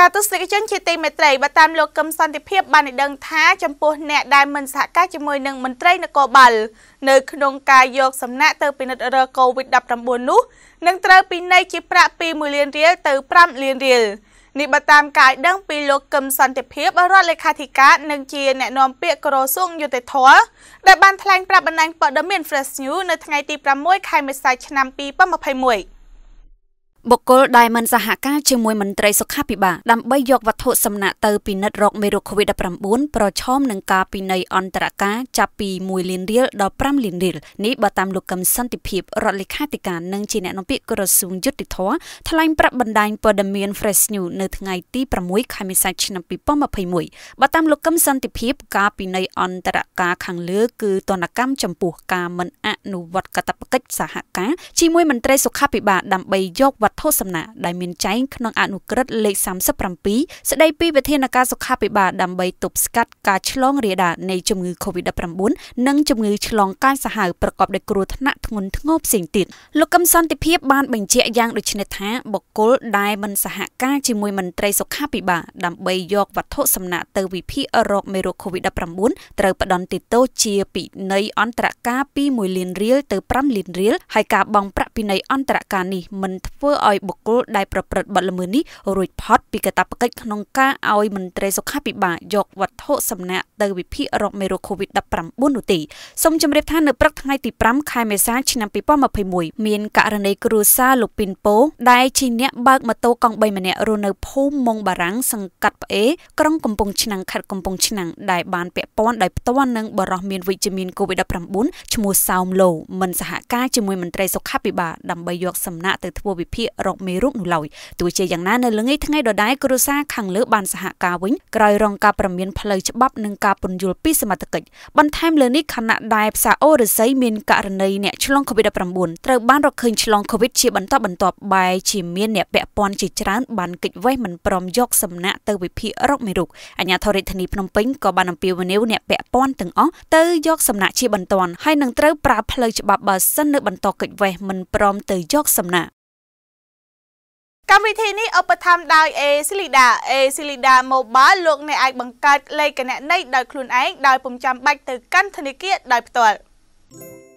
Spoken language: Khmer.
ចាទស្សនិកជនជាទីមេត្រីបើតាមលោកកឹមសន្តិភាពបានឲ្យដឹងថាចំពោះ អ្នកដែលមិនសហការជាមួយនឹងមន្ត្រីនគរបាល នៅក្នុងការយកសំណាក់ទៅពិនិត្យរក COVID-19 នោះនឹងត្រូវពិន័យជាប្រាក់ពី1លានរៀលទៅ5លានរៀលនេះបើតាមការឲ្យដឹងពីលោកកឹមសន្តិភាពរដ្ឋលេខាធិការនិងជាអ្នកនាំពាក្យក្រសួងយុតិធម៌ដែលបានថ្លែងប្រាប់បណ្ដាញព័ត៌មាន Fresh News នៅថ្ងៃទី6ខែមេសាឆ្នាំ2021បុគ្គលដែលមិនសហការជាមួយមន្ត្រីសុខាភិបាលដើម្បីយកវត្ថុសំណាក់ទៅពិនិត្យរោគមេរោគ COVID-19 ប្រឈមនឹងការពិន័យអន្តរការចាប់ពី1លានរៀលដល់5លានរៀលនេះបើតាមលោកកឹមសន្តិភាពរដ្ឋលេខាធិការនិងជាអ្នកនាំពាក្យក្រសួងយុតិធធថ្លែងប្រាប់បណ្ដាញព័ត៌មាន Fresh News នៅថ្ងៃទី6ខែមេសាឆ្នាំ2021បើតាមលោកកឹមសន្តិភាពការពិន័យអន្តរការខាងលើគឺទណ្ឌកម្មចំពោះការមិនអនុវត្តកាតព្វកិច្ចសហការជាមួយមន្ត្រីសុខាភិបាលដើម្បីយកវត្ថុសំណាក់ដែលមានចែងក្នុងអនុក្រឹត្យលេខ37ស្តីពីវិធានការសុខាភិបាលដើម្បីទប់ស្កាត់ការឆ្លងរាលដាលនៃជំងឺ Covid-19 និងជំងឺឆ្លងកាចសាហាវប្រកបដោយគ្រោះថ្នាក់ធ្ងន់ធ្ងរផ្សេងទៀតលោកកឹមសន្តិភាពបានបញ្ជាក់យ៉ាងដូចនេះថាបុគ្គលដែលមិនសហការជាមួយមន្ត្រីសុខាភិបាលដើម្បីយកវត្ថុសំណាក់ទៅវិភាគរោគមេរោគ Covid-19 ត្រូវផ្ដន់ទោសជាពិន័យអន្តរការពី1លានរៀលទៅ5លានរៀលហើយការបង់ប្រាក់ពិន័យអន្តរការនេះមិនធ្វើឲ្យបុគ្គលដែលប្រព្រឹត្តបទល្មើសនេះរួចផុតពីកាតព្វកិច្ចក្នុងការឲ្យមន្ត្រីសុខាភិបាលយកវត្ថុសំណាក់ទៅវិភាគរោគមេរោគ COVID-19 នោះទេសូមជម្រាបថានៅព្រឹកថ្ងៃទី5ខែមេសា ឆ្នាំ2021មានករណីគ្រួសារលោកពីនពោដែលជាអ្នកបើកម៉ូតូកង់3ម្នាក់រស់នៅភូមិមុងបារាំងសង្កាត់ផ្អេក្រុងកំពង់ឆ្នាំងខេត្តកំពង់ឆ្នាំងដែលបានពាក់ព័ន្ធដោយផ្ទាល់នឹងបរិះមានវិជ្ជមាន COVID-19 ឈ្មោះសោមឡូមិនសហការជាមួយមន្ត្រីសុខាភិបាលដើម្បីយកសំណាក់ទៅធ្វើវិភាគរកមេរោគនោះឡើយទោះជាយ៉ាងណានៅល្ងាចថ្ងៃដដែលគ្រួសារខាងលើបានសហការវិញក្រោយរងការប្រមានផ្លូវច្បាប់និងការពន្យល់ពីសមត្ថកិច្ចបន្ថែមលើនេះខណៈដែលផ្សារអូរិស័យមានករណីអ្នកឆ្លង COVID-19 ត្រូវបានរកឃើញឆ្លង COVID ជាបន្តបន្ទាប់បែជាមានអ្នកពាក់ព័ន្ធជាច្រើនបានគេចវេះមិនព្រមយកសំណាក់ទៅវិភាគរកមេរោគអាជ្ញាធររាជធានីភ្នំពេញក៏បានអំពាវនាវអ្នកពាក់ព័ន្ធទាំងអស់ទៅយកសំណាក់ជាបន្ទាន់ហើយនឹងត្រូវប្រើផ្លូវច្បាប់បើសិននៅបន្តគេចវេះមិនព្រមទៅយកសំណាក់កម្មវិធីនេះឧបត្ថម្ភដោយ Acelida Acelida Mobile លោកអ្នកអាចបង្កើតលេខគណនីដោយខ្លួនឯងដោយពុំចាំបាច់ទៅកាន់ធនាគារដោយផ្ទាល់។